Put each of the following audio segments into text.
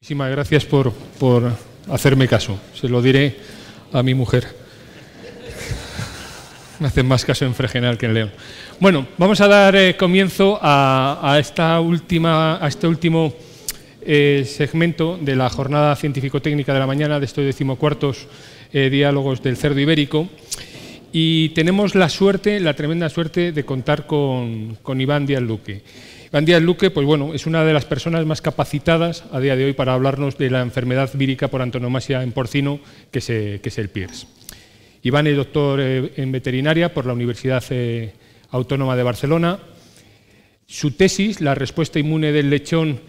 Muchísimas gracias por, hacerme caso. Se lo diré a mi mujer. Me hacen más caso en Fregenal que en León. Bueno, vamos a dar eh, comienzo a, esta última, a este último eh, segmento de la jornada científico-técnica de la mañana de estos decimocuartos eh, diálogos del cerdo ibérico. Y tenemos la suerte, la tremenda suerte de contar con, con Iván Díaz Luque. Díaz Luque, pues bueno, es una de las personas más capacitadas a día de hoy para hablarnos de la enfermedad vírica por antonomasia en porcino, que es, eh, el PIRS. Iván es doctor eh, en veterinaria por la Universidad eh, Autónoma de Barcelona. Su tesis, La respuesta inmune del lechón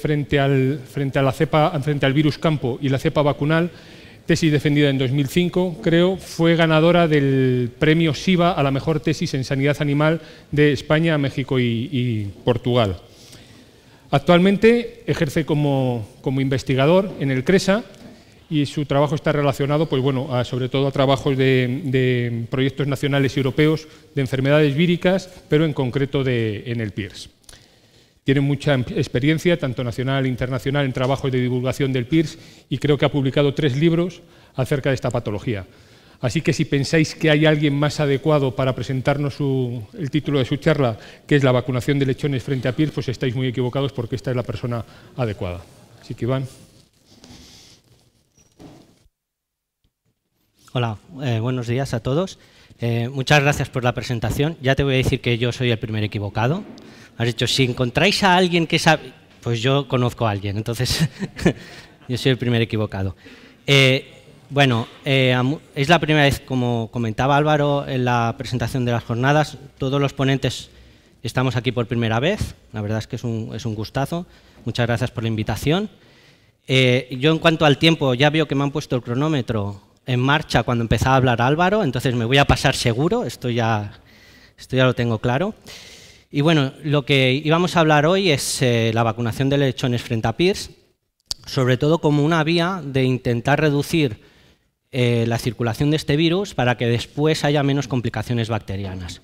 frente, frente, a la cepa, frente al virus campo y la cepa vacunal, tesis defendida en 2005, creo, fue ganadora del premio SIVA a la mejor tesis en sanidad animal de España, México y, Portugal. Actualmente ejerce como, investigador en el CRESA y su trabajo está relacionado, pues bueno, sobre todo a trabajos de, de, proyectos nacionales y europeos de enfermedades víricas, pero en concreto de, en el PIRS. Tiene mucha em, experiencia, tanto nacional e internacional, en trabajos de divulgación del PIRS y creo que ha publicado tres libros acerca de esta patología. Así que si pensáis que hay alguien más adecuado para presentarnos el título de su charla, que es la vacunación de lechones frente a PIRS, pues estáis muy equivocados porque esta es la persona adecuada. Así que Iván. Hola, eh, buenos días a todos. Eh, muchas gracias por la presentación. Ya te voy a decir que yo soy el primer equivocado. Has dicho, si encontráis a alguien que sabe, pues yo conozco a alguien, entonces yo soy el primer equivocado. Eh, bueno, eh, es la primera vez, como comentaba Álvaro en la presentación de las jornadas, todos los ponentes estamos aquí por primera vez, la verdad es que es un, es un gustazo, muchas gracias por la invitación. Eh, yo en cuanto al tiempo, ya veo que me han puesto el cronómetro en marcha cuando empezaba a hablar Álvaro, entonces me voy a pasar seguro, esto ya, esto ya lo tengo claro. Y bueno, lo que íbamos a hablar hoy es eh, la vacunación de lechones frente a PIRS, sobre todo como una vía de intentar reducir eh, la circulación de este virus para que después haya menos complicaciones bacterianas.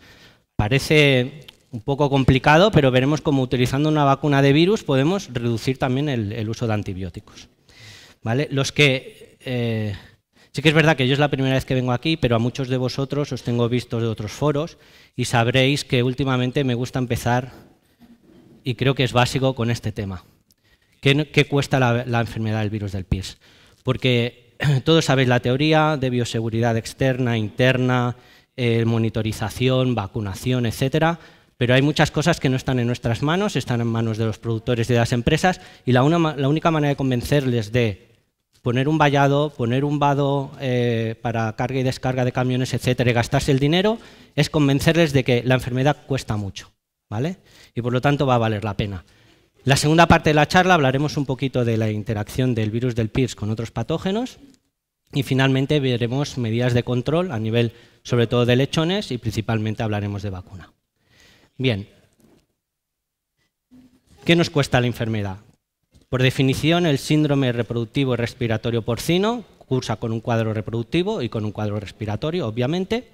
Parece un poco complicado, pero veremos cómo utilizando una vacuna de virus podemos reducir también el, uso de antibióticos. ¿Vale? Los que eh, Sí que es verdad que yo es la primera vez que vengo aquí, pero a muchos de vosotros os tengo vistos de otros foros y sabréis que últimamente me gusta empezar, y creo que es básico, con este tema. ¿Qué, cuesta la, enfermedad del virus del PIRS? Porque todos sabéis la teoría de bioseguridad externa, interna, eh, monitorización, vacunación, etcétera, pero hay muchas cosas que no están en nuestras manos, están en manos de los productores y de las empresas, y la única manera de convencerles de poner un vallado, poner un vado eh, para carga y descarga de camiones, etcétera, y gastarse el dinero, es convencerles de que la enfermedad cuesta mucho, ¿vale? Y por lo tanto va a valer la pena. La segunda parte de la charla hablaremos un poquito de la interacción del virus del PIRS con otros patógenos y finalmente veremos medidas de control a nivel sobre todo de lechones y principalmente hablaremos de vacuna. Bien, ¿qué nos cuesta la enfermedad? Por definición, el síndrome reproductivo respiratorio porcino cursa con un cuadro reproductivo y con un cuadro respiratorio, obviamente.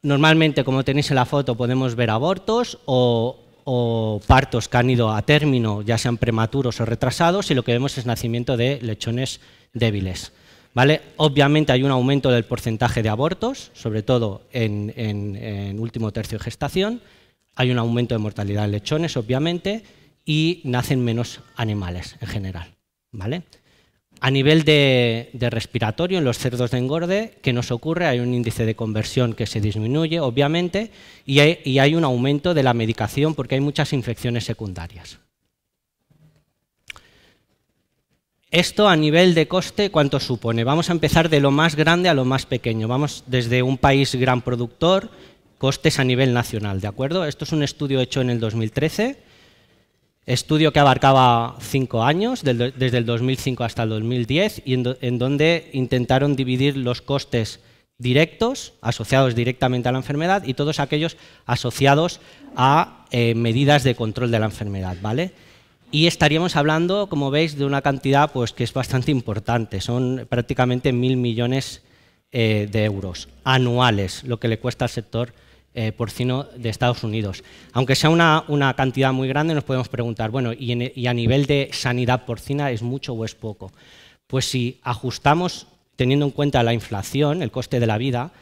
Normalmente, como tenéis en la foto, podemos ver abortos o, partos que han ido a término, ya sean prematuros o retrasados, y lo que vemos es nacimiento de lechones débiles. ¿Vale? Obviamente hay un aumento del porcentaje de abortos, sobre todo en, último tercio de gestación. Hay un aumento de mortalidad en lechones, obviamente y nacen menos animales en general. ¿vale? A nivel de, respiratorio, en los cerdos de engorde, ¿qué nos ocurre? Hay un índice de conversión que se disminuye, obviamente, y hay, y hay un aumento de la medicación porque hay muchas infecciones secundarias. Esto a nivel de coste, ¿cuánto supone? Vamos a empezar de lo más grande a lo más pequeño. Vamos desde un país gran productor, costes a nivel nacional, ¿de acuerdo? Esto es un estudio hecho en el 2013 estudio que abarcaba cinco años, desde el 2005 hasta el 2010, y en, donde intentaron dividir los costes directos, asociados directamente a la enfermedad, y todos aquellos asociados a eh, medidas de control de la enfermedad. ¿vale? Y estaríamos hablando, como veis, de una cantidad pues, que es bastante importante, son prácticamente mil millones eh, de euros anuales, lo que le cuesta al sector eh, porcino de Estados Unidos. Aunque sea una, cantidad muy grande, nos podemos preguntar, bueno, e, y, a nivel de sanidad porcina es mucho o es poco? Pues si ajustamos, teniendo en cuenta la inflación, el coste de la vida,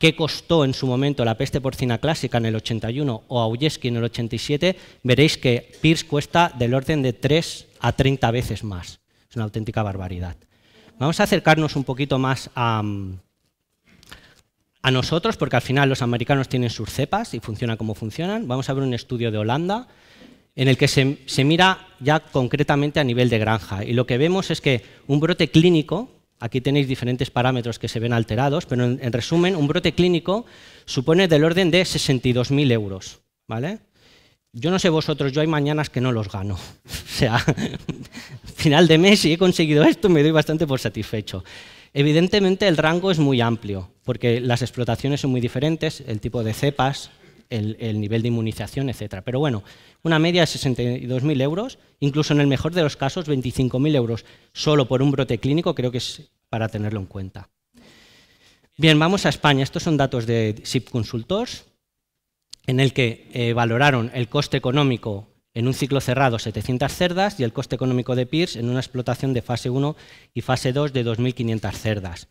qué costó en su momento la peste porcina clásica en el 81 o Auyeski en el 87, veréis que Pierce cuesta del orden de 3 a 30 veces más. Es una auténtica barbaridad. Vamos a acercarnos un poquito más a... Mm, a nosotros, porque al final los americanos tienen sus cepas y funcionan como funcionan. Vamos a ver un estudio de Holanda en el que se, mira ya concretamente a nivel de granja. Y lo que vemos es que un brote clínico, aquí tenéis diferentes parámetros que se ven alterados, pero en, resumen, un brote clínico supone del orden de 62.000 euros. ¿vale? Yo no sé vosotros, yo hay mañanas que no los gano. o sea, final de mes, y he conseguido esto, me doy bastante por satisfecho. Evidentemente el rango es muy amplio, porque las explotaciones son muy diferentes, el tipo de cepas, el, nivel de inmunización, etc. Pero bueno, una media de 62.000 euros, incluso en el mejor de los casos 25.000 euros solo por un brote clínico, creo que es para tenerlo en cuenta. Bien, vamos a España. Estos son datos de SIP Consultors, en el que eh, valoraron el coste económico en un ciclo cerrado 700 cerdas y el coste económico de PIRS en una explotación de fase 1 y fase 2 de 2.500 cerdas.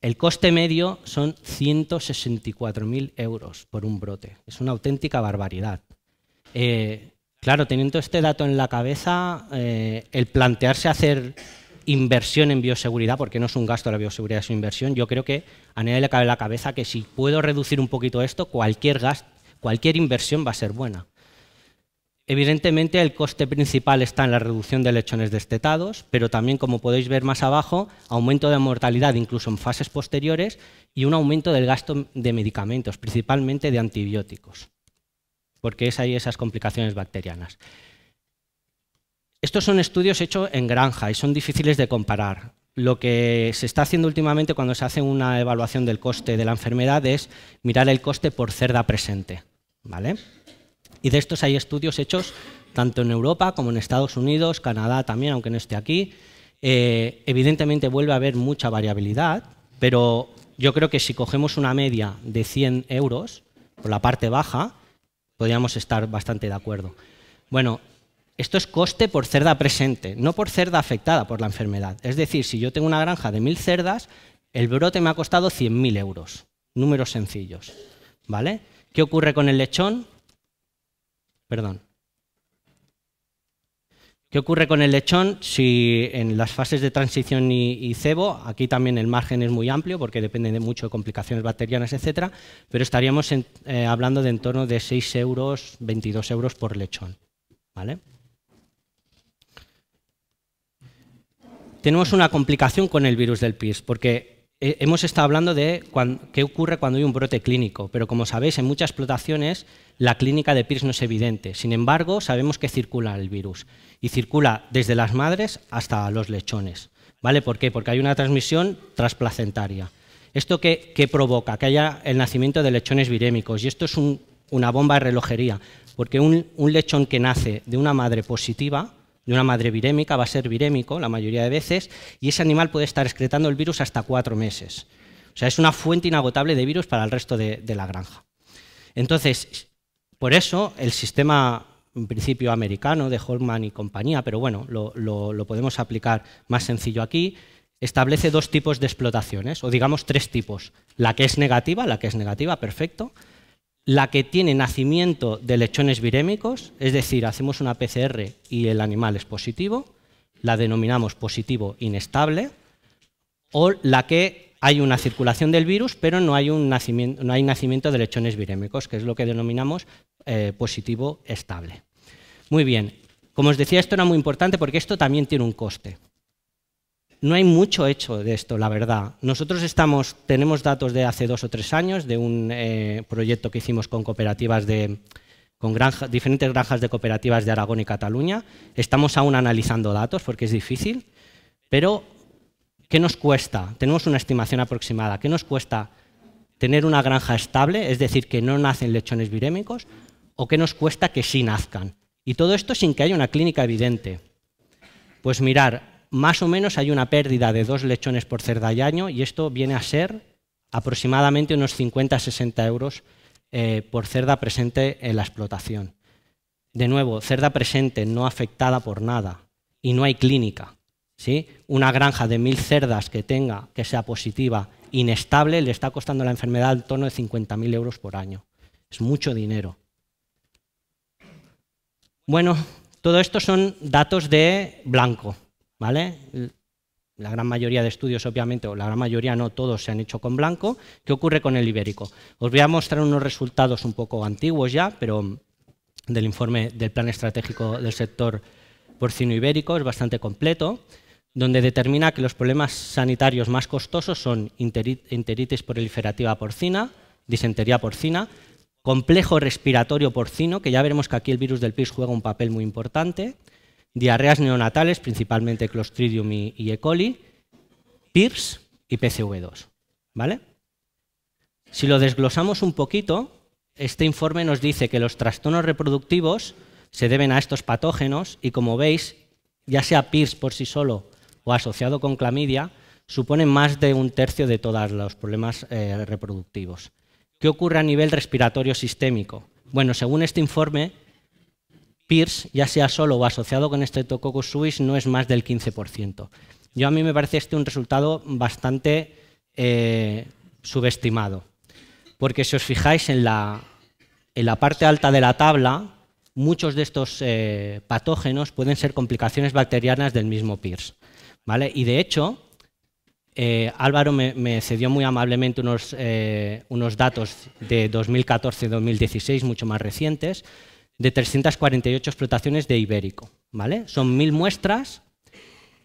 El coste medio son 164.000 euros por un brote. Es una auténtica barbaridad. Eh, claro, teniendo este dato en la cabeza, eh, el plantearse hacer inversión en bioseguridad, porque no es un gasto la bioseguridad, es una inversión, yo creo que a nadie le cabe la cabeza que si puedo reducir un poquito esto, cualquier, cualquier inversión va a ser buena. Evidentemente el coste principal está en la reducción de lechones destetados, pero también, como podéis ver más abajo, aumento de mortalidad incluso en fases posteriores y un aumento del gasto de medicamentos, principalmente de antibióticos, porque es ahí esas complicaciones bacterianas. Estos son estudios hechos en granja y son difíciles de comparar. Lo que se está haciendo últimamente cuando se hace una evaluación del coste de la enfermedad es mirar el coste por cerda presente. ¿vale? Y de estos hay estudios hechos tanto en Europa como en Estados Unidos, Canadá también, aunque no esté aquí. Eh, evidentemente vuelve a haber mucha variabilidad, pero yo creo que si cogemos una media de 100 euros por la parte baja, podríamos estar bastante de acuerdo. Bueno, esto es coste por cerda presente, no por cerda afectada por la enfermedad. Es decir, si yo tengo una granja de 1.000 cerdas, el brote me ha costado 100.000 euros. Números sencillos. ¿Vale? ¿Qué ocurre con el lechón? Perdón. ¿Qué ocurre con el lechón? Si en las fases de transición y, cebo, aquí también el margen es muy amplio porque depende de mucho de complicaciones bacterianas, etcétera, pero estaríamos eh, hablando de en torno de 6 euros, 22 euros por lechón. Tenemos una complicación con el virus del PIRS porque eh, hemos estado hablando de qué ocurre cuando hay un brote clínico, pero como sabéis, en muchas explotaciones la clínica de PIRS no es evidente. Sin embargo, sabemos que circula el virus y circula desde las madres hasta los lechones. ¿Vale? ¿Por qué? Porque hay una transmisión transplacentaria. ¿Esto qué, provoca? Que haya el nacimiento de lechones virémicos. Y esto es una bomba de relojería, porque un, lechón que nace de una madre positiva, de una madre virémica, va a ser virémico la mayoría de veces, y ese animal puede estar excretando el virus hasta cuatro meses. O sea, es una fuente inagotable de virus para el resto de, de la granja. Entonces, por eso el sistema, en principio, americano de Holman y compañía, pero bueno, lo, podemos aplicar más sencillo aquí, establece dos tipos de explotaciones, o digamos tres tipos. La que es negativa, la que es negativa, perfecto. La que tiene nacimiento de lechones virémicos, es decir, hacemos una PCR y el animal es positivo, la denominamos positivo inestable, o la que hay una circulación del virus, pero no hay, un nacimiento, no hay nacimiento de lechones virémicos, que es lo que denominamos eh, positivo estable. Muy bien, como os decía, esto era muy importante porque esto también tiene un coste. No hay mucho hecho de esto, la verdad. Nosotros estamos, tenemos datos de hace dos o tres años, de un eh, proyecto que hicimos con cooperativas de, diferentes granjas de cooperativas de Aragón y Cataluña. Estamos aún analizando datos porque es difícil, pero ¿Qué nos cuesta? Tenemos una estimación aproximada. ¿Qué nos cuesta tener una granja estable, es decir, que no nacen lechones virémicos, o qué nos cuesta que sí nazcan? Y todo esto sin que haya una clínica evidente. Pues mirar, más o menos hay una pérdida de dos lechones por cerda y año, y esto viene a ser aproximadamente unos 50-60 euros eh, por cerda presente en la explotación. De nuevo, cerda presente no afectada por nada y no hay clínica. ¿sí? Una granja de mil cerdas que tenga, que sea positiva, inestable, le está costando la enfermedad el tono de 50.000 euros por año. Es mucho dinero. Bueno, todo esto son datos de blanco, ¿vale? La gran mayoría de estudios, obviamente, o la gran mayoría no, todos se han hecho con blanco. ¿Qué ocurre con el ibérico? Os voy a mostrar unos resultados un poco antiguos ya, pero del informe del Plan Estratégico del Sector Porcino Ibérico, es bastante completo donde determina que los problemas sanitarios más costosos son enteritis proliferativa porcina, disentería porcina, complejo respiratorio porcino, que ya veremos que aquí el virus del pis juega un papel muy importante, diarreas neonatales, principalmente Clostridium y, E. coli, PIRS y PCV2. ¿Vale? Si lo desglosamos un poquito, este informe nos dice que los trastornos reproductivos se deben a estos patógenos y como veis, ya sea PIRS por sí solo asociado con clamidia suponen más de un tercio de todos los problemas eh, reproductivos. ¿Qué ocurre a nivel respiratorio sistémico? Bueno, según este informe, PIRS, ya sea solo o asociado con este Streptococcus suis, no es más del 15%. Yo a mí me parece este un resultado bastante eh, subestimado, porque si os fijáis en la, parte alta de la tabla, muchos de estos eh, patógenos pueden ser complicaciones bacterianas del mismo PIRS. ¿vale? Y de hecho, eh, Álvaro me, cedió muy amablemente unos, eh, unos datos de 2014-2016, mucho más recientes, de 348 explotaciones de ibérico. ¿vale? Son mil muestras,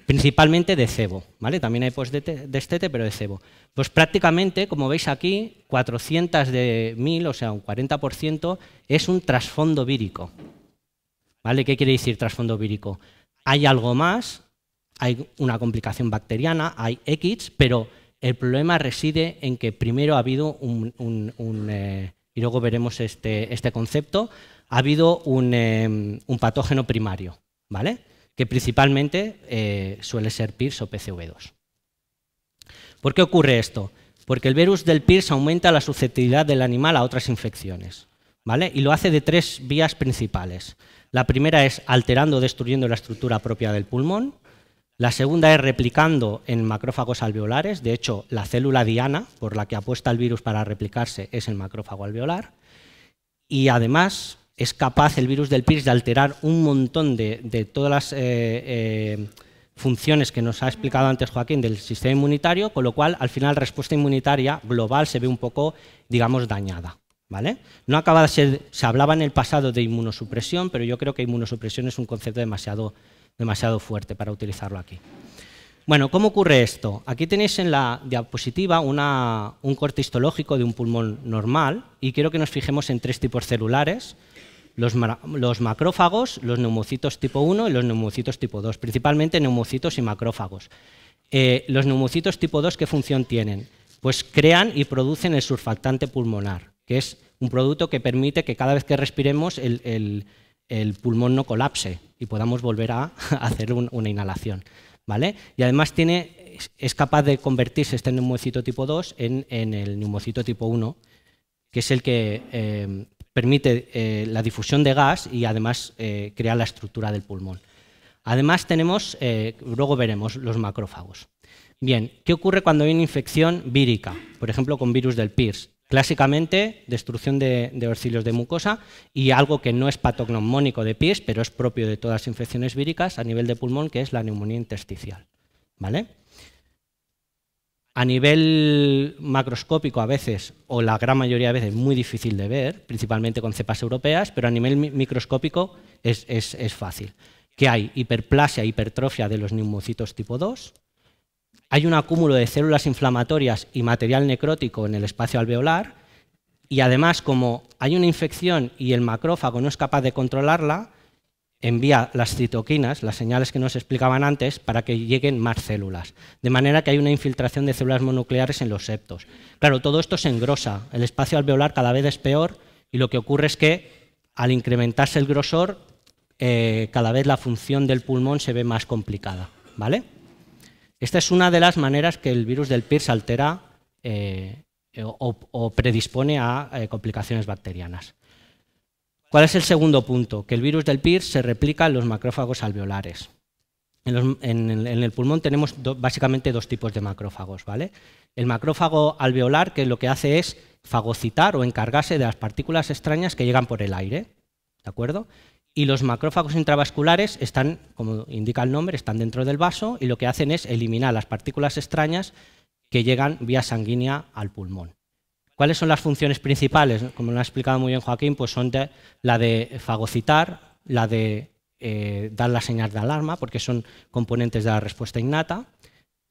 principalmente de cebo. ¿vale? También hay post pues de, estete, pero de cebo. Pues prácticamente, como veis aquí, 400 de mil, o sea, un 40%, es un trasfondo vírico. ¿vale? ¿Qué quiere decir trasfondo vírico? Hay algo más hay una complicación bacteriana, hay X, pero el problema reside en que primero ha habido un, eh, y luego veremos este, este concepto, ha habido eh, un, patógeno primario, ¿vale? que principalmente eh, suele ser PIRS o PCV2. ¿Por qué ocurre esto? Porque el virus del PIRS aumenta la susceptibilidad del animal a otras infecciones, ¿vale? y lo hace de tres vías principales. La primera es alterando o destruyendo la estructura propia del pulmón, la segunda es replicando en macrófagos alveolares. De hecho, la célula diana por la que apuesta el virus para replicarse es el macrófago alveolar. Y además es capaz el virus del PIRS de alterar un montón de, todas las eh, eh, funciones que nos ha explicado antes Joaquín del sistema inmunitario, con lo cual al final la respuesta inmunitaria global se ve un poco, digamos, dañada. ¿Vale? No acaba de se hablaba en el pasado de inmunosupresión, pero yo creo que inmunosupresión es un concepto demasiado demasiado fuerte para utilizarlo aquí. Bueno, ¿cómo ocurre esto? Aquí tenéis en la diapositiva un corte histológico de un pulmón normal y quiero que nos fijemos en tres tipos celulares, los, macrófagos, los neumocitos tipo 1 y los neumocitos tipo 2, principalmente neumocitos y macrófagos. Eh, los neumocitos tipo 2, ¿qué función tienen? Pues crean y producen el surfactante pulmonar, que es un producto que permite que cada vez que respiremos el el pulmón no colapse y podamos volver a, hacer una inhalación. ¿vale? Y además tiene, es capaz de convertirse este neumocito tipo 2 en, el neumocito tipo 1, que es el que eh, permite eh, la difusión de gas y además eh, crea la estructura del pulmón. Además tenemos, luego veremos, los macrófagos. Bien, ¿qué ocurre cuando hay una infección vírica? Por ejemplo, con virus del PIRS. Clásicamente, destrucción de, de, de mucosa y algo que no es patognomónico de pies, pero es propio de todas las infecciones víricas a nivel de pulmón, que es la neumonía intersticial. A nivel macroscópico a veces, o la gran mayoría de veces, muy difícil de ver, principalmente con cepas europeas, pero a nivel microscópico es, fácil. Que hay hiperplasia, hipertrofia de los neumocitos tipo 2, hay un acúmulo de células inflamatorias y material necrótico en el espacio alveolar y además como hay una infección y el macrófago no es capaz de controlarla, envía las citoquinas, las señales que nos explicaban antes, para que lleguen más células. De manera que hay una infiltración de células mononucleares en los septos. Claro, todo esto se engrosa, el espacio alveolar cada vez es peor y lo que ocurre es que al incrementarse el grosor, eh, cada vez la función del pulmón se ve más complicada. ¿Vale? Esta es una de las maneras que el virus del PIRS altera eh, eh, o, predispone a eh, complicaciones bacterianas. ¿Cuál es el segundo punto? Que el virus del PIRS se replica en los macrófagos alveolares. En, el, pulmón tenemos básicamente dos tipos de macrófagos. ¿vale? El macrófago alveolar que lo que hace es fagocitar o encargarse de las partículas extrañas que llegan por el aire. ¿De acuerdo? y los macrófagos intravasculares están, como indica el nombre, están dentro del vaso y lo que hacen es eliminar las partículas extrañas que llegan vía sanguínea al pulmón. ¿Cuáles son las funciones principales? Como lo ha explicado muy bien Joaquín, pues son la de fagocitar, la de eh, dar la señal de alarma, porque son componentes de la respuesta innata,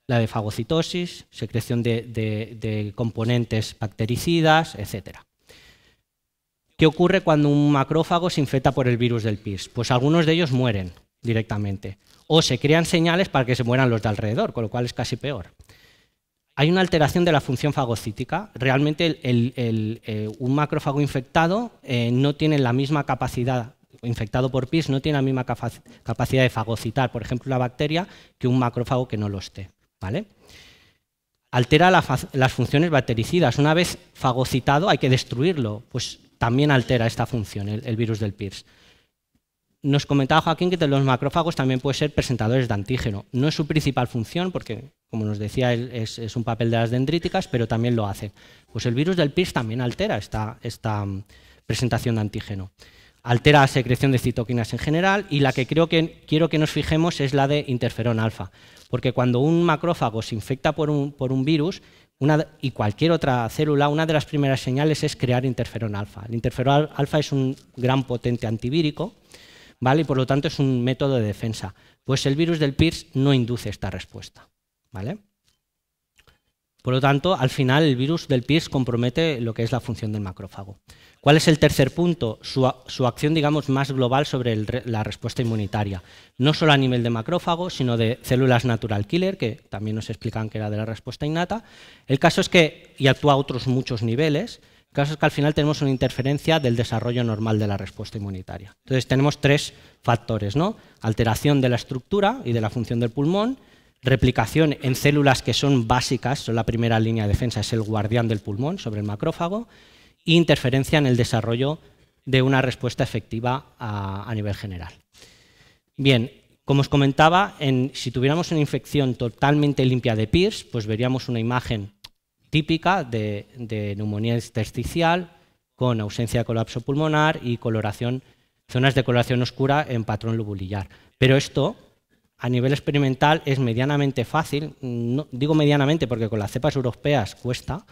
la de fagocitosis, secreción de, de componentes bactericidas, etcétera. ¿Qué ocurre cuando un macrófago se infecta por el virus del PIRS? Pues algunos de ellos mueren directamente o se crean señales para que se mueran los de alrededor, con lo cual es casi peor. Hay una alteración de la función fagocítica. Realmente eh, un macrófago infectado eh, no tiene la misma capacidad, infectado por PIS, no tiene la misma capacidad de fagocitar, por ejemplo, la bacteria que un macrófago que no lo esté. ¿vale? Altera las funciones bactericidas. Una vez fagocitado hay que destruirlo. Pues también altera esta función, el, virus del PIRS. Nos comentaba Joaquín que los macrófagos también pueden ser presentadores de antígeno. No es su principal función, porque, como nos decía, es, un papel de las dendríticas, pero también lo hacen. Pues el virus del PIRS también altera esta, mm, presentación de antígeno. Altera la secreción de citoquinas en general y la que creo que quiero que nos fijemos es la de interferón alfa, porque cuando un macrófago se infecta por un virus, y cualquier otra célula, una de las primeras señales es crear interferón alfa. El interferón alfa es un gran potente antivírico, ¿vale? Y por lo tanto es un método de defensa. Pues el virus del PIRS no induce esta respuesta, ¿vale? Por lo tanto, al final el virus del PIRS compromete lo que es la función del macrófago. ¿Cuál es el tercer punto? Su, acción, digamos, más global sobre la respuesta inmunitaria. No solo a nivel de macrófago, sino de células natural killer, que también nos explican que era de la respuesta innata. El caso es que, y actúa a otros muchos niveles, el caso es que al final tenemos una interferencia del desarrollo normal de la respuesta inmunitaria. Entonces tenemos tres factores, ¿no? Alteración de la estructura y de la función del pulmón, replicación en células que son básicas, son la primera línea de defensa, es el guardián del pulmón sobre el macrófago, interferencia en el desarrollo de una respuesta efectiva a, nivel general. Bien, como os comentaba, en, si tuviéramos una infección totalmente limpia de PIRS, pues veríamos una imagen típica de, neumonía intersticial con ausencia de colapso pulmonar y coloración, zonas de coloración oscura en patrón lobulillar. Pero esto, a nivel experimental, es medianamente fácil, digo medianamente porque con las cepas europeas cuesta,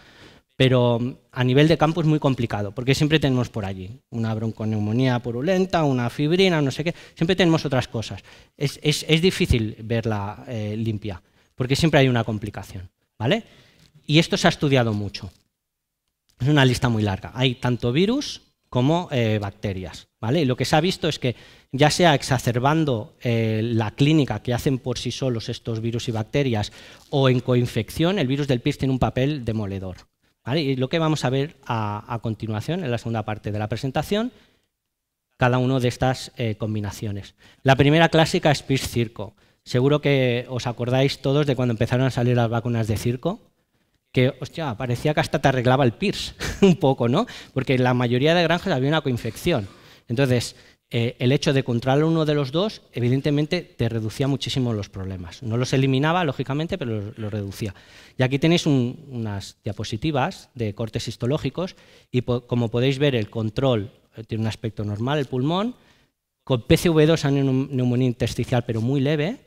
pero mm, a nivel de campo es muy complicado, porque siempre tenemos por allí una bronconeumonía purulenta, una fibrina, no sé qué, siempre tenemos otras cosas. Es, difícil verla eh, limpia, porque siempre hay una complicación, ¿vale? Y esto se ha estudiado mucho. Es una lista muy larga. Hay tanto virus como eh, bacterias, ¿vale? Y lo que se ha visto es que ya sea exacerbando eh, la clínica que hacen por sí solos estos virus y bacterias o en coinfección, el virus del PIRS tiene un papel demoledor. Y lo que vamos a ver a, continuación, en la segunda parte de la presentación, cada una de estas eh, combinaciones. La primera clásica es Pierce Circo. Seguro que os acordáis todos de cuando empezaron a salir las vacunas de circo, que, hostia, parecía que hasta te arreglaba el PIRS un poco, ¿no? Porque en la mayoría de granjas había una coinfección. Entonces, eh, el hecho de controlar uno de los dos, evidentemente, te reducía muchísimo los problemas. No los eliminaba, lógicamente, pero los, reducía. Y aquí tenéis unas diapositivas de cortes histológicos y como podéis ver, el control eh, tiene un aspecto normal, el pulmón, con PCV2 hay una neumonía intersticial, pero muy leve,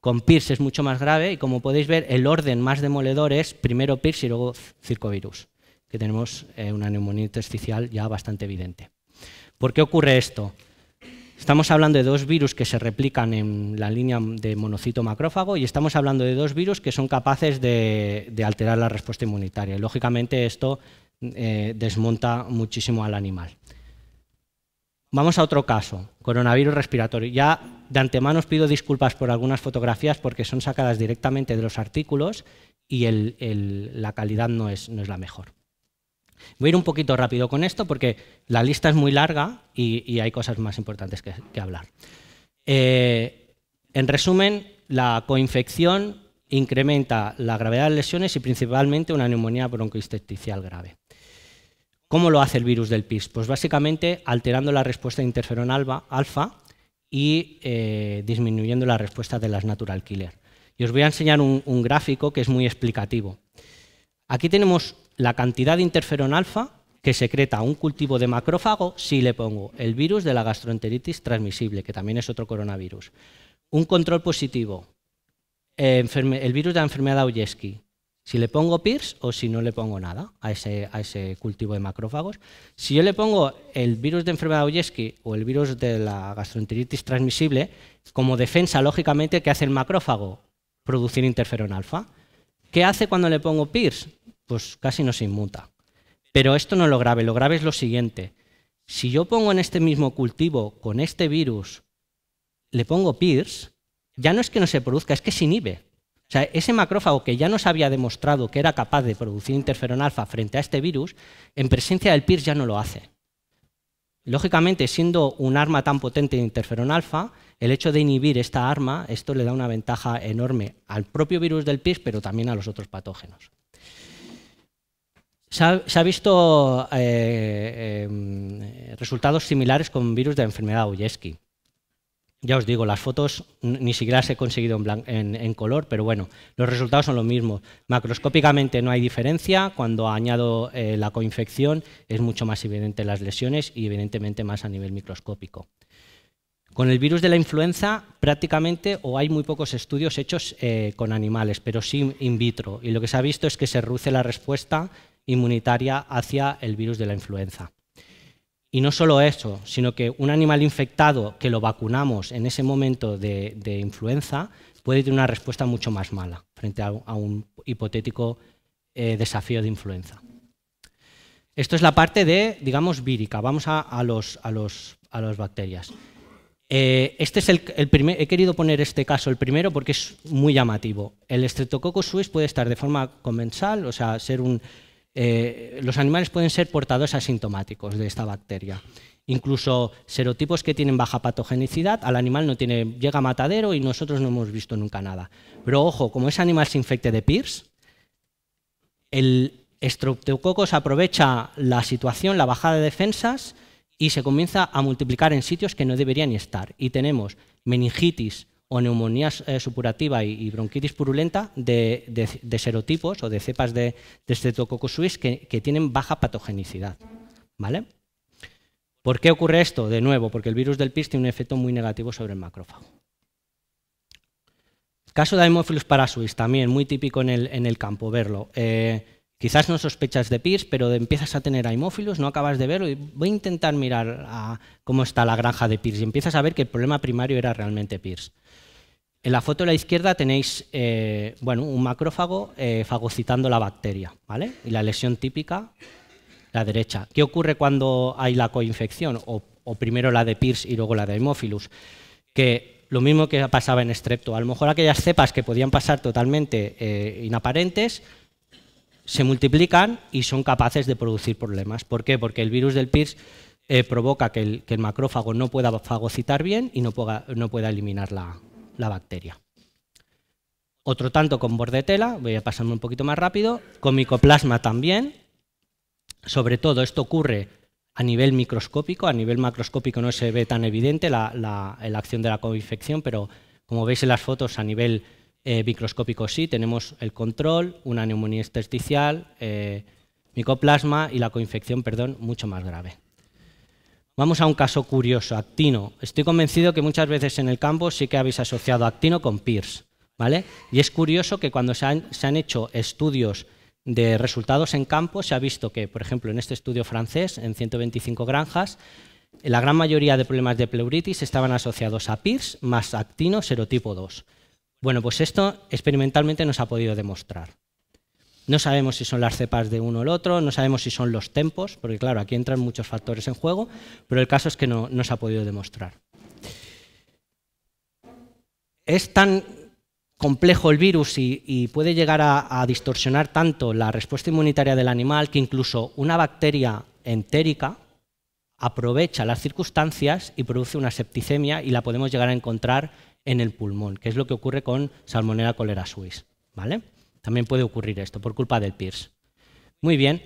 con PIRS es mucho más grave y como podéis ver, el orden más demoledor es primero PIRS y luego circovirus, que tenemos eh, una neumonía intersticial ya bastante evidente. ¿Por qué ocurre esto? Estamos hablando de dos virus que se replican en la línea de monocito macrófago y estamos hablando de dos virus que son capaces de, alterar la respuesta inmunitaria. lógicamente esto eh, desmonta muchísimo al animal. Vamos a otro caso, coronavirus respiratorio. Ya de antemano os pido disculpas por algunas fotografías porque son sacadas directamente de los artículos y la calidad no es la mejor. Voy a ir un poquito rápido con esto porque la lista es muy larga y, hay cosas más importantes que, hablar. Eh, en resumen, la coinfección incrementa la gravedad de lesiones y principalmente una neumonía broncointersticial grave. ¿Cómo lo hace el virus del PIS? Pues básicamente alterando la respuesta de interferón alfa y eh, disminuyendo la respuesta de las natural killer. Y os voy a enseñar un gráfico que es muy explicativo. Aquí tenemos la cantidad de interferón alfa que secreta un cultivo de macrófago si le pongo el virus de la gastroenteritis transmisible, que también es otro coronavirus. Un control positivo, el virus de la enfermedad Oyeski, si le pongo PIRS o si no le pongo nada a ese, cultivo de macrófagos. Si yo le pongo el virus de enfermedad Oyeski o el virus de la gastroenteritis transmisible, como defensa, lógicamente, ¿qué hace el macrófago? Producir interferón alfa. ¿Qué hace cuando le pongo PIRS? pues casi no se inmuta. Pero esto no es lo grave, lo grave es lo siguiente. Si yo pongo en este mismo cultivo con este virus, le pongo PIRS, ya no es que no se produzca, es que se inhibe. O sea, ese macrófago que ya nos había demostrado que era capaz de producir interferón alfa frente a este virus, en presencia del PIRS ya no lo hace. Lógicamente, siendo un arma tan potente de interferón alfa, el hecho de inhibir esta arma, esto le da una ventaja enorme al propio virus del PIRS, pero también a los otros patógenos. Se ha, visto eh, em, resultados similares con virus de enfermedad Uyeski. Ya os digo, las fotos ni siquiera se he conseguido en, color, pero bueno, los resultados son los mismos. Macroscópicamente no hay diferencia, cuando añado eh, la coinfección es mucho más evidente las lesiones y evidentemente más a nivel microscópico. Con el virus de la influenza prácticamente o hay muy pocos estudios hechos eh, con animales, pero sí in vitro. Y lo que se ha visto es que se reduce la respuesta inmunitaria hacia el virus de la influenza. Y no solo eso, sino que un animal infectado que lo vacunamos en ese momento de, influenza puede tener una respuesta mucho más mala frente a, un hipotético eh, desafío de influenza. Esto es la parte de, digamos, vírica. Vamos a, los, a, los, a las bacterias. Eh, este es el, he querido poner este caso el primero porque es muy llamativo. El Streptococcus suis puede estar de forma comensal, o sea, ser un eh, los animales pueden ser portadores asintomáticos de esta bacteria. Incluso serotipos que tienen baja patogenicidad, al animal no llega matadero y nosotros no hemos visto nunca nada. Pero ojo, como ese animal se infecte de PIRS, el Streptococcus aprovecha la situación, la bajada de defensas, y se comienza a multiplicar en sitios que no deberían estar. Y tenemos meningitis o neumonía eh, supurativa y, bronquitis purulenta de, serotipos o de cepas de, de suis que, tienen baja patogenicidad. ¿Vale? ¿Por qué ocurre esto? De nuevo, porque el virus del PIS tiene un efecto muy negativo sobre el macrófago. Caso de Haemophilus parasuis, también muy típico en el, campo verlo. Eh, quizás no sospechas de PIRS, pero empiezas a tener Haemophilus, no acabas de verlo y voy a intentar mirar cómo está la granja de PIRS y empiezas a ver que el problema primario era realmente PIRS. En la foto de la izquierda tenéis eh, bueno, un macrófago eh, fagocitando la bacteria, ¿vale? Y la lesión típica, la derecha. ¿Qué ocurre cuando hay la coinfección? O, primero la de Pierce y luego la de Haemophilus. Que lo mismo que pasaba en Strepto. A lo mejor aquellas cepas que podían pasar totalmente eh, inaparentes se multiplican y son capaces de producir problemas. ¿Por qué? Porque el virus del PIRS provoca que el, macrófago no pueda fagocitar bien y no pueda, no pueda eliminar la, la bacteria. Otro tanto con bordetela, voy a pasarme un poquito más rápido, con micoplasma también. Sobre todo esto ocurre a nivel microscópico, a nivel macroscópico no se ve tan evidente la, acción de la coinfección, pero como veis en las fotos a nivel eh, microscópico sí, tenemos el control, una neumonía intersticial, eh, micoplasma y la coinfección, perdón, mucho más grave. Vamos a un caso curioso, actino. Estoy convencido que muchas veces en el campo sí que habéis asociado actino con PIRS, ¿vale? Y es curioso que cuando se han, hecho estudios de resultados en campo, se ha visto que, por ejemplo, en este estudio francés, en 125 granjas, la gran mayoría de problemas de pleuritis estaban asociados a PIRS más actino serotipo 2. Bueno, pues esto experimentalmente nos ha podido demostrar. No sabemos si son las cepas de uno o el otro, no sabemos si son los tempos, porque claro, aquí entran muchos factores en juego, pero el caso es que no, se ha podido demostrar. Es tan complejo el virus y, puede llegar a, distorsionar tanto la respuesta inmunitaria del animal que incluso una bacteria entérica aprovecha las circunstancias y produce una septicemia y la podemos llegar a encontrar en el pulmón, que es lo que ocurre con Salmonella cholera suis. ¿vale? También puede ocurrir esto por culpa del PIRS. Muy bien,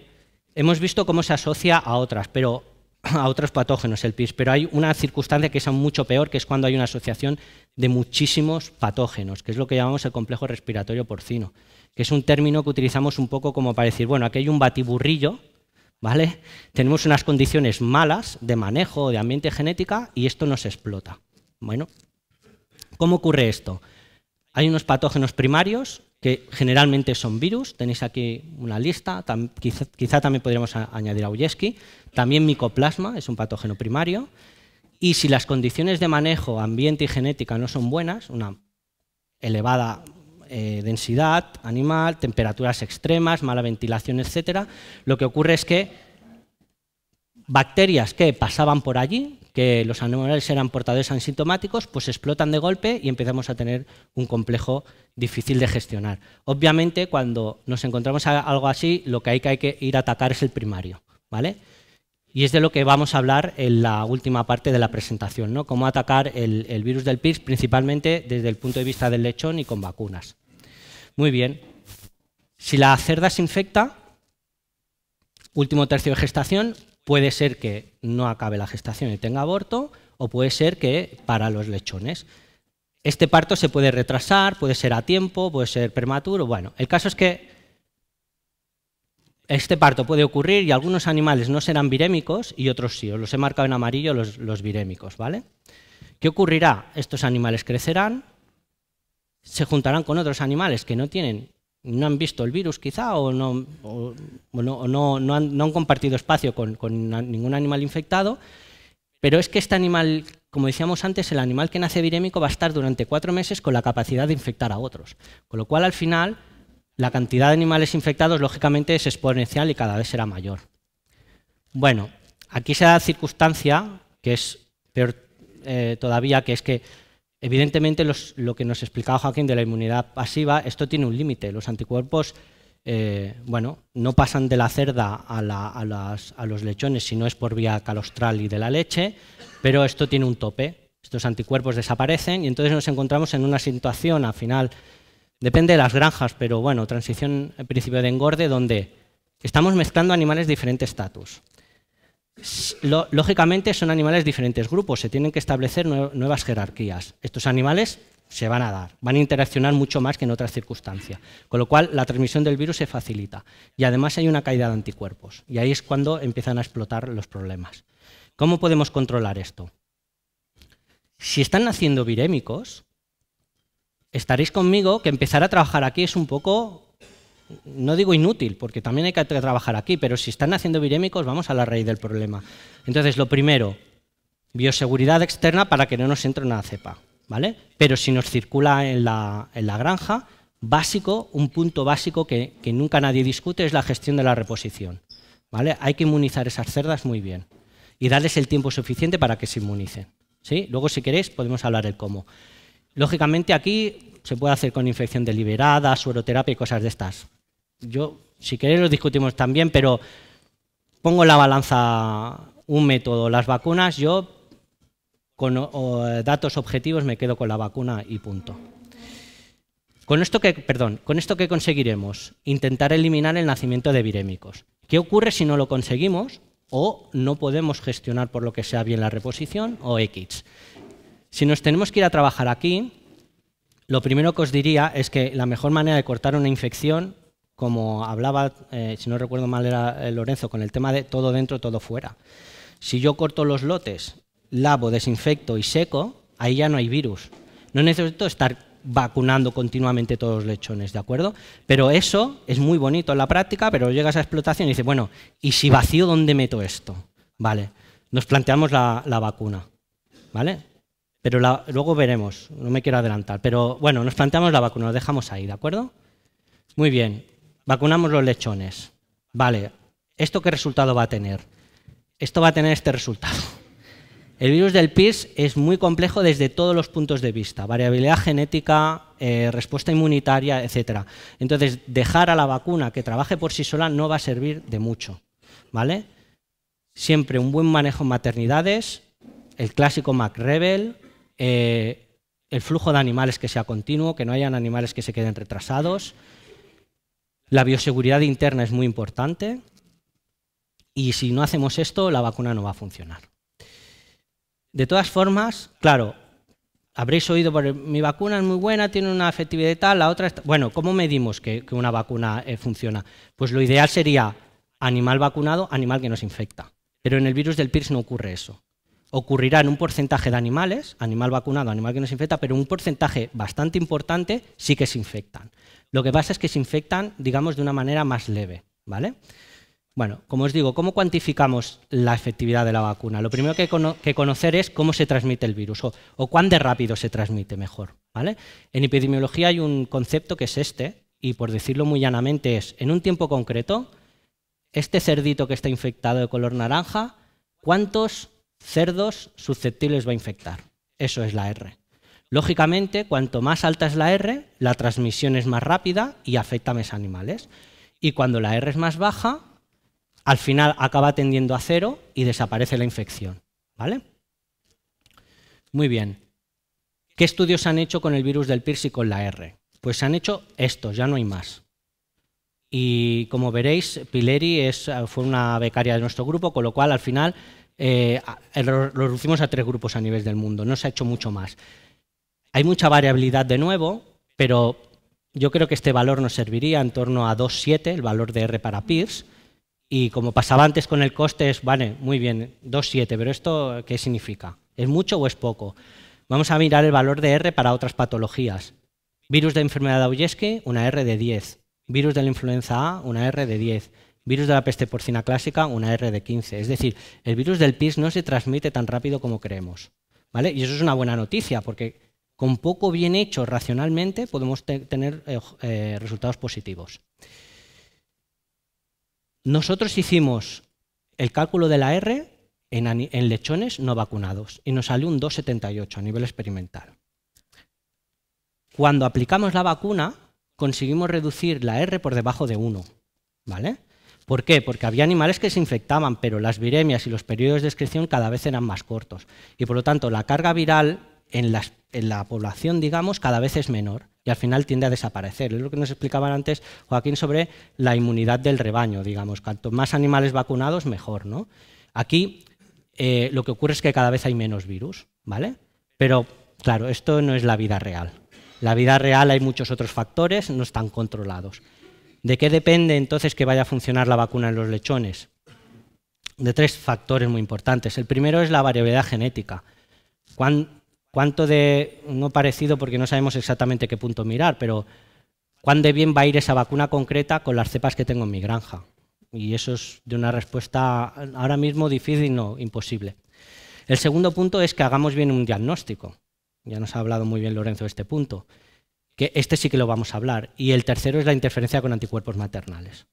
hemos visto cómo se asocia a otras, pero a otros patógenos el PIRS, pero hay una circunstancia que es mucho peor, que es cuando hay una asociación de muchísimos patógenos, que es lo que llamamos el complejo respiratorio porcino, que es un término que utilizamos un poco como para decir, bueno, aquí hay un batiburrillo, ¿vale? Tenemos unas condiciones malas de manejo, de ambiente genética, y esto nos explota. Bueno, ¿cómo ocurre esto? Hay unos patógenos primarios que generalmente son virus. Tenéis aquí una lista, quizá, también podríamos añadir a Ulleski, También micoplasma, es un patógeno primario. Y si las condiciones de manejo, ambiente y genética no son buenas, una elevada eh, densidad animal, temperaturas extremas, mala ventilación, etc., lo que ocurre es que bacterias que pasaban por allí, que los animales eran portadores asintomáticos, pues explotan de golpe y empezamos a tener un complejo difícil de gestionar. Obviamente, cuando nos encontramos a algo así, lo que hay, que ir a atacar es el primario, ¿vale? Y es de lo que vamos a hablar en la última parte de la presentación, ¿no? Cómo atacar el, virus del PIRS, principalmente desde el punto de vista del lechón y con vacunas. Muy bien. Si la cerda se infecta, último tercio de gestación, puede ser que no acabe la gestación y tenga aborto, o puede ser que para los lechones. Este parto se puede retrasar, puede ser a tiempo, puede ser prematuro. Bueno, el caso es que este parto puede ocurrir y algunos animales no serán virémicos y otros sí. Os los he marcado en amarillo los, los virémicos, ¿vale? ¿Qué ocurrirá? Estos animales crecerán, se juntarán con otros animales que no tienen no han visto el virus quizá o no, no, no, han, compartido espacio con, ningún animal infectado, pero es que este animal, como decíamos antes, el animal que nace virémico va a estar durante cuatro meses con la capacidad de infectar a otros. Con lo cual, al final, la cantidad de animales infectados, lógicamente, es exponencial y cada vez será mayor. Bueno, aquí se da circunstancia, que es peor eh, todavía, que es que Evidentemente, lo que nos explicaba Joaquín de la inmunidad pasiva, esto tiene un límite. Los anticuerpos, eh, bueno, no pasan de la cerda a, a, los lechones si no es por vía calostral y de la leche, pero esto tiene un tope. Estos anticuerpos desaparecen y entonces nos encontramos en una situación, al final, depende de las granjas, pero bueno, transición al eh, principio de engorde, donde estamos mezclando animales de diferente estatus lógicamente son animales diferentes grupos, se tienen que establecer nuevas jerarquías. Estos animales se van a dar, van a interaccionar mucho más que en otras circunstancias, con lo cual la transmisión del virus se facilita. Y además hay una caída de anticuerpos, y ahí es cuando empiezan a explotar los problemas. ¿Cómo podemos controlar esto? Si están naciendo virémicos, estaréis conmigo que empezar a trabajar aquí es un poco no digo inútil, porque también hay que trabajar aquí, pero si están haciendo virémicos, vamos a la raíz del problema. Entonces, lo primero, bioseguridad externa para que no nos entre una cepa, ¿vale? Pero si nos circula en la, granja, básico, un punto básico que, nunca nadie discute es la gestión de la reposición, ¿vale? Hay que inmunizar esas cerdas muy bien y darles el tiempo suficiente para que se inmunicen, ¿sí? Luego, si queréis, podemos hablar del cómo. Lógicamente, aquí se puede hacer con infección deliberada, sueroterapia y cosas de estas. Yo, si queréis, lo discutimos también, pero pongo en la balanza un método, las vacunas, yo con eh, datos objetivos me quedo con la vacuna y punto. Con esto, que, conseguiremos, intentar eliminar el nacimiento de virémicos. ¿Qué ocurre si no lo conseguimos o no podemos gestionar por lo que sea bien la reposición o X? Si nos tenemos que ir a trabajar aquí, lo primero que os diría es que la mejor manera de cortar una infección como hablaba, eh, si no recuerdo mal, era eh, Lorenzo, con el tema de todo dentro, todo fuera. Si yo corto los lotes, lavo, desinfecto y seco, ahí ya no hay virus. No necesito estar vacunando continuamente todos los lechones, ¿de acuerdo? Pero eso es muy bonito en la práctica, pero llegas a explotación y dices, bueno, ¿y si vacío dónde meto esto? Vale, nos planteamos la, vacuna, ¿vale? Pero luego veremos, no me quiero adelantar, pero bueno, nos planteamos la vacuna, lo dejamos ahí, ¿de acuerdo? Muy bien, vacunamos los lechones. Vale, ¿esto qué resultado va a tener? Esto va a tener este resultado. El virus del PIRS es muy complejo desde todos los puntos de vista, variabilidad genética, eh, respuesta inmunitaria, etc. Entonces, dejar a la vacuna que trabaje por sí sola no va a servir de mucho. ¿vale? Siempre un buen manejo en maternidades, el clásico MacRebel, eh, el flujo de animales que sea continuo, que no hayan animales que se queden retrasados, la bioseguridad interna es muy importante y si no hacemos esto, la vacuna no va a funcionar. De todas formas, claro, habréis oído, por, mi vacuna es muy buena, tiene una efectividad y tal, la otra... Está... Bueno, ¿cómo medimos que, una vacuna eh, funciona? Pues lo ideal sería animal vacunado, animal que nos infecta. Pero en el virus del PIRS no ocurre eso. Ocurrirá en un porcentaje de animales, animal vacunado, animal que nos infecta, pero un porcentaje bastante importante sí que se infectan. Lo que pasa es que se infectan, digamos, de una manera más leve, ¿vale? Bueno, como os digo, ¿cómo cuantificamos la efectividad de la vacuna? Lo primero que, que conocer es cómo se transmite el virus o, cuán de rápido se transmite mejor. ¿vale? En epidemiología hay un concepto que es este, y por decirlo muy llanamente es, en un tiempo concreto, este cerdito que está infectado de color naranja, ¿cuántos cerdos susceptibles va a infectar? Eso es la R. Lógicamente, cuanto más alta es la R, la transmisión es más rápida y afecta a animales. Y cuando la R es más baja, al final acaba tendiendo a cero y desaparece la infección. ¿Vale? Muy bien. ¿Qué estudios se han hecho con el virus del PIRS y con la R? Pues se han hecho estos, ya no hay más. Y como veréis, Pileri eh, fue una becaria de nuestro grupo, con lo cual al final eh, eh, lo reducimos a tres grupos a nivel del mundo, no se ha hecho mucho más. Hay mucha variabilidad de nuevo, pero yo creo que este valor nos serviría en torno a 2,7, el valor de R para PIRS, y como pasaba antes con el coste, es, vale, muy bien, 2,7, pero ¿esto qué significa? ¿Es mucho o es poco? Vamos a mirar el valor de R para otras patologías. Virus de enfermedad de una R de 10. Virus de la influenza A, una R de 10. Virus de la peste porcina clásica, una R de 15. Es decir, el virus del PIRS no se transmite tan rápido como creemos. ¿vale? Y eso es una buena noticia, porque con poco bien hecho racionalmente podemos tener eh, eh, resultados positivos. Nosotros hicimos el cálculo de la R en, lechones no vacunados y nos salió un 2,78 a nivel experimental. Cuando aplicamos la vacuna, conseguimos reducir la R por debajo de 1. ¿Vale? ¿Por qué? Porque había animales que se infectaban, pero las viremias y los periodos de excreción cada vez eran más cortos. Y por lo tanto, la carga viral en, la población, digamos, cada vez es menor y al final tiende a desaparecer. Es lo que nos explicaban antes, Joaquín, sobre la inmunidad del rebaño, digamos. Cuanto más animales vacunados, mejor, ¿no? Aquí eh, lo que ocurre es que cada vez hay menos virus, ¿vale? Pero, claro, esto no es la vida real. La vida real hay muchos otros factores, no están controlados. ¿De qué depende entonces que vaya a funcionar la vacuna en los lechones? De tres factores muy importantes. El primero es la variabilidad genética cuánto de, no parecido porque no sabemos exactamente qué punto mirar, pero cuán de bien va a ir esa vacuna concreta con las cepas que tengo en mi granja. Y eso es de una respuesta ahora mismo difícil, no imposible. El segundo punto es que hagamos bien un diagnóstico. Ya nos ha hablado muy bien Lorenzo de este punto, que este sí que lo vamos a hablar. Y el tercero es la interferencia con anticuerpos maternales.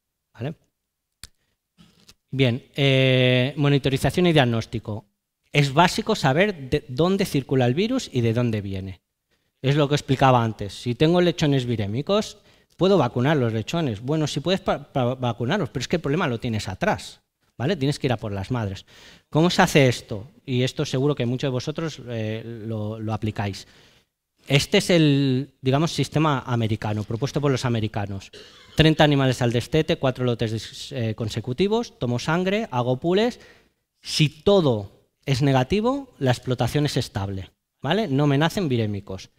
Bien, eh, monitorización y diagnóstico. Es básico saber de dónde circula el virus y de dónde viene. Es lo que explicaba antes. Si tengo lechones virémicos, puedo vacunar los lechones. Bueno, si puedes vacunarlos, pero es que el problema lo tienes atrás. ¿Vale? Tienes que ir a por las madres. ¿Cómo se hace esto? Y esto seguro que muchos de vosotros eh, lo, aplicáis. Este es el, digamos, sistema americano, propuesto por los americanos. 30 animales al destete, cuatro lotes eh, consecutivos, tomo sangre, hago pules. Si todo es negativo, la explotación es estable. ¿vale? No me nacen virémicos.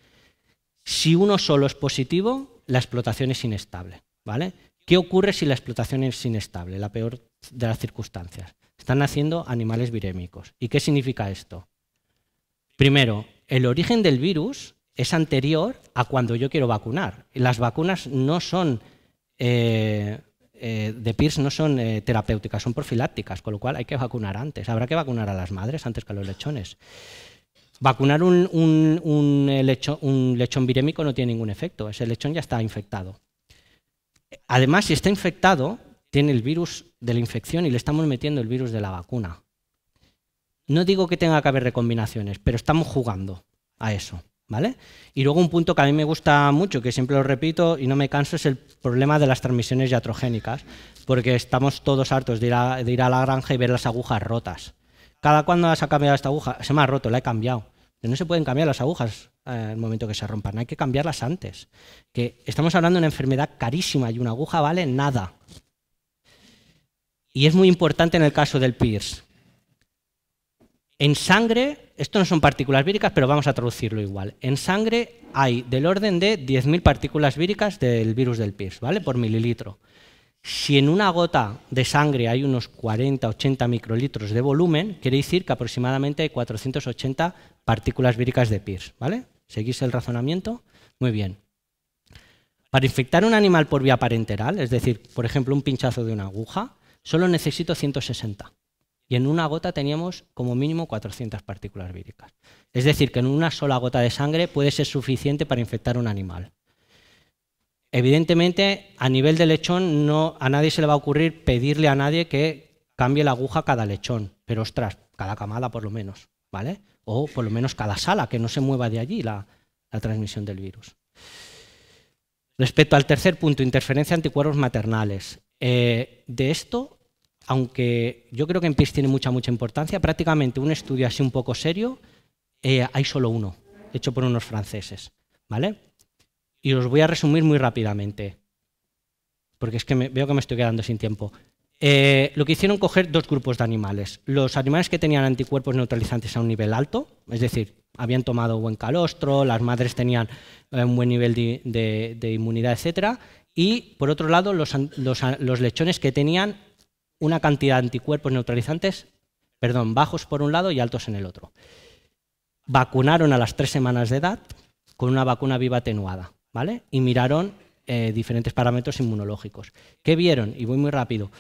Si uno solo es positivo, la explotación es inestable. ¿vale? ¿Qué ocurre si la explotación es inestable? La peor de las circunstancias. Están naciendo animales virémicos. ¿Y qué significa esto? Primero, el origen del virus es anterior a cuando yo quiero vacunar. Las vacunas no son eh, eh, de PIRS no son eh, terapéuticas, son profilácticas, con lo cual hay que vacunar antes. Habrá que vacunar a las madres antes que a los lechones. Vacunar un, un lechón virémico no tiene ningún efecto, ese lechón ya está infectado. Además, si está infectado, tiene el virus de la infección y le estamos metiendo el virus de la vacuna. No digo que tenga que haber recombinaciones, pero estamos jugando a eso. ¿Vale? Y luego un punto que a mí me gusta mucho, que siempre lo repito y no me canso, es el problema de las transmisiones iatrogénicas, porque estamos todos hartos de ir a, la granja y ver las agujas rotas. ¿Cada cuándo ha cambiado esta aguja? Se me ha roto, la he cambiado. No se pueden cambiar las agujas al eh, momento que se rompan, hay que cambiarlas antes. Que estamos hablando de una enfermedad carísima y una aguja vale nada. Y es muy importante en el caso del PIRS. En sangre esto no son partículas víricas, pero vamos a traducirlo igual. En sangre hay del orden de 10.000 partículas víricas del virus del PIRS, ¿vale? Por mililitro. Si en una gota de sangre hay unos 40-80 microlitros de volumen, quiere decir que aproximadamente hay 480 partículas víricas de PIRS, ¿vale? ¿Seguís el razonamiento? Muy bien. Para infectar un animal por vía parenteral, es decir, por ejemplo, un pinchazo de una aguja, solo necesito 160 y en una gota teníamos como mínimo 400 partículas víricas. Es decir, que en una sola gota de sangre puede ser suficiente para infectar un animal. Evidentemente, a nivel de lechón, no, a nadie se le va a ocurrir pedirle a nadie que cambie la aguja cada lechón, pero ostras, cada camada por lo menos, ¿vale? O por lo menos cada sala, que no se mueva de allí la, transmisión del virus. Respecto al tercer punto, interferencia anticuerpos maternales. Eh, de esto aunque yo creo que en PIS tiene mucha, mucha importancia, prácticamente un estudio así un poco serio, eh, hay solo uno, hecho por unos franceses, ¿vale? Y los voy a resumir muy rápidamente, porque es que veo que me estoy quedando sin tiempo. Eh, lo que hicieron coger dos grupos de animales. Los animales que tenían anticuerpos neutralizantes a un nivel alto, es decir, habían tomado buen calostro, las madres tenían eh, un buen nivel de, inmunidad, etc. Y por otro lado, los lechones que tenían una cantidad de anticuerpos neutralizantes, perdón, bajos por un lado y altos en el otro. Vacunaron a las tres semanas de edad con una vacuna viva atenuada, ¿vale? Y miraron eh, diferentes parámetros inmunológicos. ¿Qué vieron? Y voy muy rápido.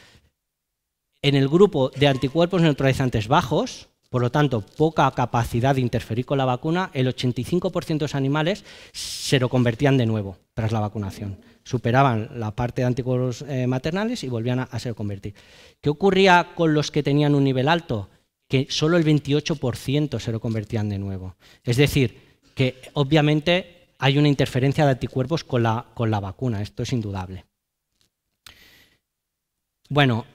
En el grupo de anticuerpos neutralizantes bajos, por lo tanto, poca capacidad de interferir con la vacuna, el 85% de los animales se lo convertían de nuevo tras la vacunación. Superaban la parte de anticuerpos eh, maternales y volvían a, ser convertir. ¿Qué ocurría con los que tenían un nivel alto? Que solo el 28% se lo convertían de nuevo. Es decir, que obviamente hay una interferencia de anticuerpos con la, con la vacuna, esto es indudable. Bueno,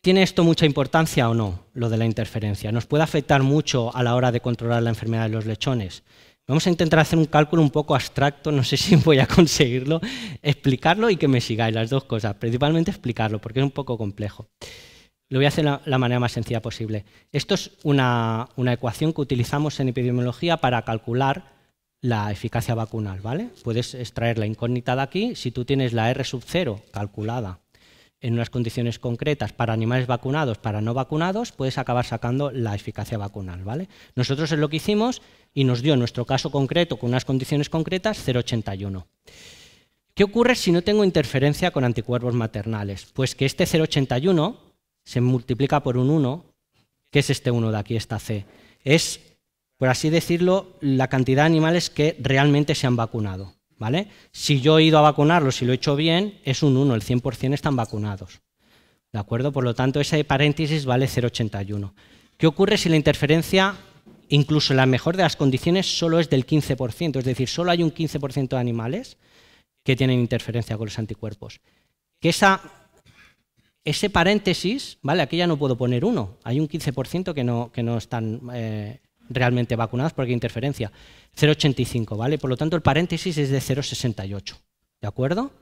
¿Tiene esto mucha importancia o no, lo de la interferencia? ¿Nos puede afectar mucho a la hora de controlar la enfermedad de los lechones? Vamos a intentar hacer un cálculo un poco abstracto, no sé si voy a conseguirlo, explicarlo y que me sigáis las dos cosas, principalmente explicarlo, porque es un poco complejo. Lo voy a hacer de la manera más sencilla posible. Esto es una, una ecuación que utilizamos en epidemiología para calcular la eficacia vacunal, ¿vale? Puedes extraer la incógnita de aquí, si tú tienes la R sub 0 calculada en unas condiciones concretas para animales vacunados, para no vacunados, puedes acabar sacando la eficacia vacunal. ¿vale? Nosotros es lo que hicimos y nos dio nuestro caso concreto, con unas condiciones concretas, 0,81. ¿Qué ocurre si no tengo interferencia con anticuerpos maternales? Pues que este 0,81 se multiplica por un 1, que es este 1 de aquí, esta C. Es, por así decirlo, la cantidad de animales que realmente se han vacunado. Si yo he ido a vacunarlo, si lo he hecho bien, es un 1, el 100% están vacunados. ¿De acuerdo? Por lo tanto, ese paréntesis vale 0,81. ¿Qué ocurre si la interferencia, incluso en la mejor de las condiciones, solo es del 15%? Es decir, solo hay un 15% de animales que tienen interferencia con los anticuerpos. Que ese paréntesis, ¿vale? Aquí ya no puedo poner uno. Hay un 15% que no, están eh, realmente vacunados porque hay interferencia. 0,85, ¿vale? Por lo tanto, el paréntesis es de 0,68, ¿de acuerdo?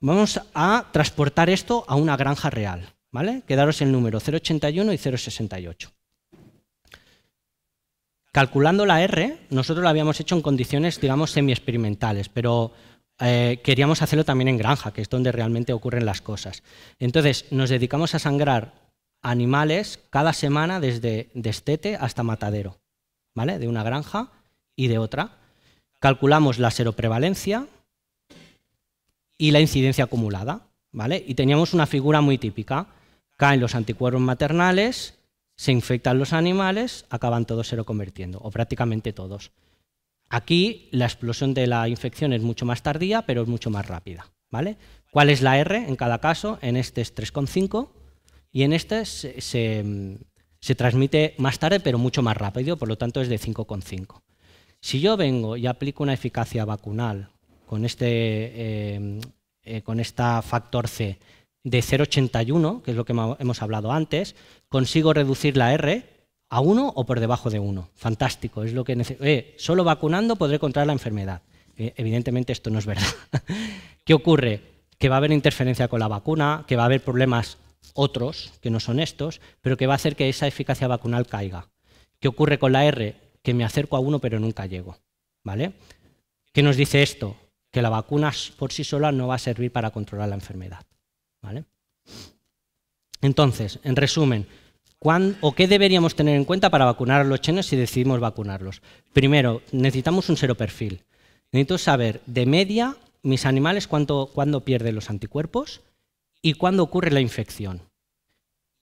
Vamos a transportar esto a una granja real, ¿vale? Quedaros el número 0,81 y 0,68. Calculando la R, nosotros lo habíamos hecho en condiciones, digamos, semi-experimentales, pero eh, queríamos hacerlo también en granja, que es donde realmente ocurren las cosas. Entonces, nos dedicamos a sangrar animales cada semana desde destete hasta matadero, ¿vale? De una granja y de otra. Calculamos la seroprevalencia y la incidencia acumulada, ¿vale? Y teníamos una figura muy típica. Caen los anticuerpos maternales, se infectan los animales, acaban todos seroconvirtiendo, o prácticamente todos. Aquí la explosión de la infección es mucho más tardía, pero es mucho más rápida, ¿vale? ¿Cuál es la R en cada caso? En este es 3,5 y en este se, transmite más tarde, pero mucho más rápido, por lo tanto es de 5,5. Si yo vengo y aplico una eficacia vacunal con este, eh, eh, con esta factor C de 0,81, que es lo que hemos hablado antes, consigo reducir la R a 1 o por debajo de 1. Fantástico, es lo que eh, solo vacunando podré contraer la enfermedad. evidentemente esto no es verdad. ¿Qué ocurre? Que va a haber interferencia con la vacuna, que va a haber problemas otros que no son estos, pero que va a hacer que esa eficacia vacunal caiga. ¿Qué ocurre con la R? Que me acerco a uno pero nunca llego. ¿Vale? ¿Qué nos dice esto? Que la vacuna por sí sola no va a servir para controlar la enfermedad. ¿Vale? Entonces, en resumen, ¿o qué deberíamos tener en cuenta para vacunar a los chenos si decidimos vacunarlos? Primero, necesitamos un seroperfil. Necesito saber de media mis animales cuándo pierden los anticuerpos y cuándo ocurre la infección.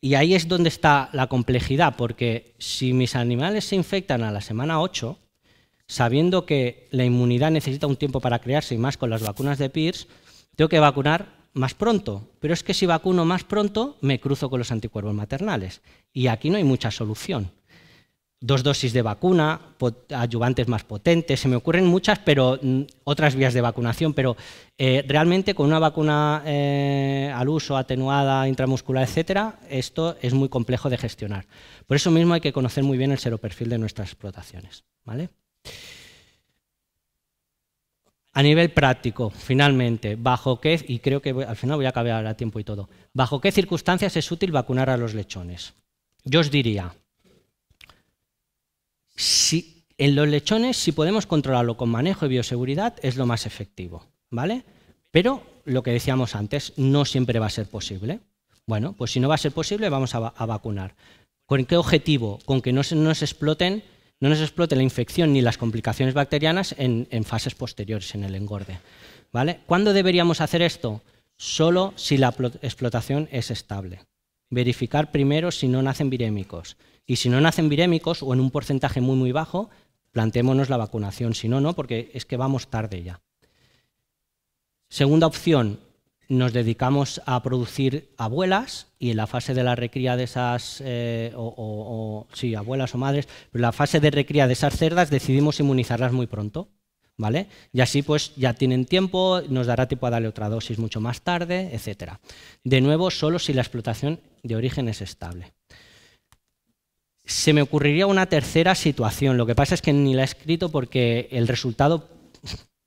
Y ahí es donde está la complejidad, porque si mis animales se infectan a la semana 8, sabiendo que la inmunidad necesita un tiempo para crearse y más con las vacunas de PIRS, tengo que vacunar más pronto. Pero es que si vacuno más pronto, me cruzo con los anticuerpos maternales. Y aquí no hay mucha solución dos dosis de vacuna, ayudantes más potentes, se me ocurren muchas, pero mm, otras vías de vacunación, pero eh, realmente con una vacuna eh, al uso, atenuada, intramuscular, etcétera, esto es muy complejo de gestionar. Por eso mismo hay que conocer muy bien el seroperfil de nuestras explotaciones. ¿vale? A nivel práctico, finalmente, bajo qué, y creo que al final voy a acabar a tiempo y todo, bajo qué circunstancias es útil vacunar a los lechones. Yo os diría, si, en los lechones, si podemos controlarlo con manejo y bioseguridad, es lo más efectivo, ¿vale? Pero lo que decíamos antes, no siempre va a ser posible. Bueno, pues si no va a ser posible, vamos a, vacunar. ¿Con qué objetivo? Con que no, se, nos exploten, no explote la infección ni las complicaciones bacterianas en, fases posteriores en el engorde. ¿Vale? ¿Cuándo deberíamos hacer esto? Solo si la explotación es estable. Verificar primero si no nacen virémicos. Y si no nacen virémicos o en un porcentaje muy, muy bajo, planteémonos la vacunación. Si no, no, porque es que vamos tarde ya. Segunda opción, nos dedicamos a producir abuelas y en la fase de la recría de esas, eh, o, sí, abuelas o madres, pero en la fase de recría de esas cerdas decidimos inmunizarlas muy pronto, ¿vale? Y así pues ya tienen tiempo, nos dará tiempo a darle otra dosis mucho más tarde, etc. De nuevo, solo si la explotación de origen es estable. Se me ocurriría una tercera situación. Lo que pasa es que ni la he escrito porque el resultado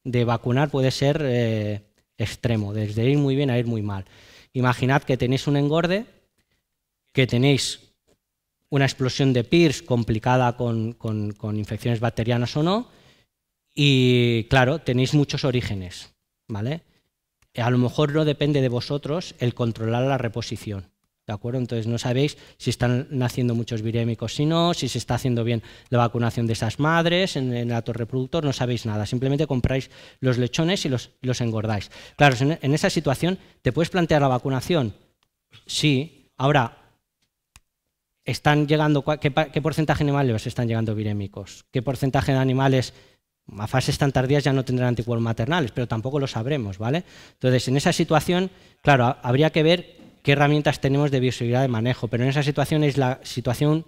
de vacunar puede ser eh, extremo, desde ir muy bien a ir muy mal. Imaginad que tenéis un engorde, que tenéis una explosión de PIRS complicada con, con infecciones bacterianas o no, y claro, tenéis muchos orígenes, ¿vale? A lo mejor no depende de vosotros el controlar la reposición. ¿De acuerdo? Entonces no sabéis si están naciendo muchos virémicos, si no, si se está haciendo bien la vacunación de esas madres en, el acto reproductor, no sabéis nada. Simplemente compráis los lechones y los, los engordáis. Claro, en, esa situación, ¿te puedes plantear la vacunación? Sí. Ahora, ¿están llegando, qué, porcentaje de animales están llegando virémicos? ¿Qué porcentaje de animales a fases tan tardías ya no tendrán anticuerpos maternales, pero tampoco lo sabremos, ¿vale? Entonces, en esa situación, claro, habría que ver qué herramientas tenemos de bioseguridad de manejo. Pero en esa situación es la situación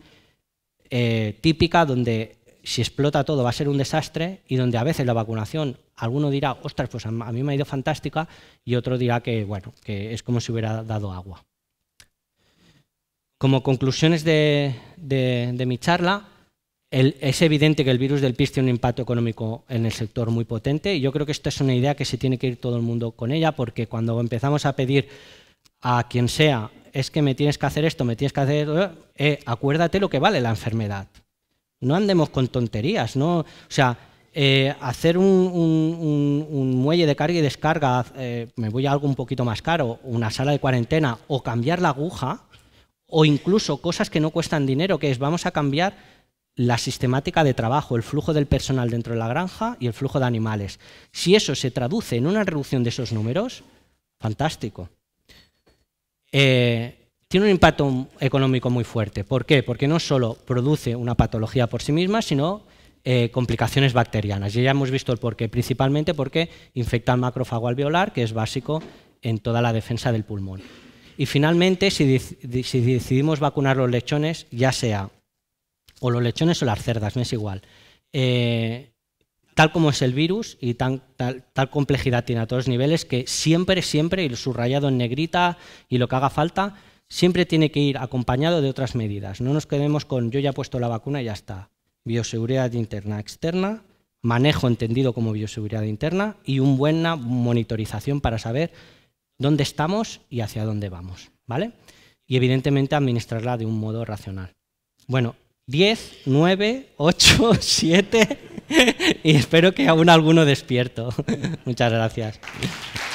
eh, típica donde si explota todo va a ser un desastre y donde a veces la vacunación, alguno dirá, ostras, pues a mí me ha ido fantástica y otro dirá que, bueno, que es como si hubiera dado agua. Como conclusiones de, mi charla, es evidente que el virus del PIS tiene un impacto económico en el sector muy potente y yo creo que esta es una idea que se tiene que ir todo el mundo con ella porque cuando empezamos a pedir a quien sea, es que me tienes que hacer esto, me tienes que hacer... Eh, acuérdate lo que vale la enfermedad. No andemos con tonterías, ¿no? O sea, eh, hacer un, muelle de carga y descarga, eh, me voy a algo un poquito más caro, una sala de cuarentena, o cambiar la aguja, o incluso cosas que no cuestan dinero, que es vamos a cambiar la sistemática de trabajo, el flujo del personal dentro de la granja y el flujo de animales. Si eso se traduce en una reducción de esos números, fantástico. Eh, tiene un impacto económico muy fuerte. ¿Por qué? Porque no solo produce una patología por sí misma, sino eh, complicaciones bacterianas. Y ya hemos visto el porqué, principalmente porque infecta al macrófago alveolar, que es básico en toda la defensa del pulmón. Y finalmente, si, decidimos vacunar los lechones, ya sea o los lechones o las cerdas, no es igual. Eh, tal como es el virus y tal, complejidad tiene a todos los niveles que siempre, siempre, y lo subrayado en negrita y lo que haga falta, siempre tiene que ir acompañado de otras medidas. No nos quedemos con yo ya he puesto la vacuna y ya está. Bioseguridad interna, externa, manejo entendido como bioseguridad interna y una buena monitorización para saber dónde estamos y hacia dónde vamos. ¿vale? Y evidentemente administrarla de un modo racional. Bueno, 10, 9, 8, 7. y espero que aún alguno despierto. Muchas gracias.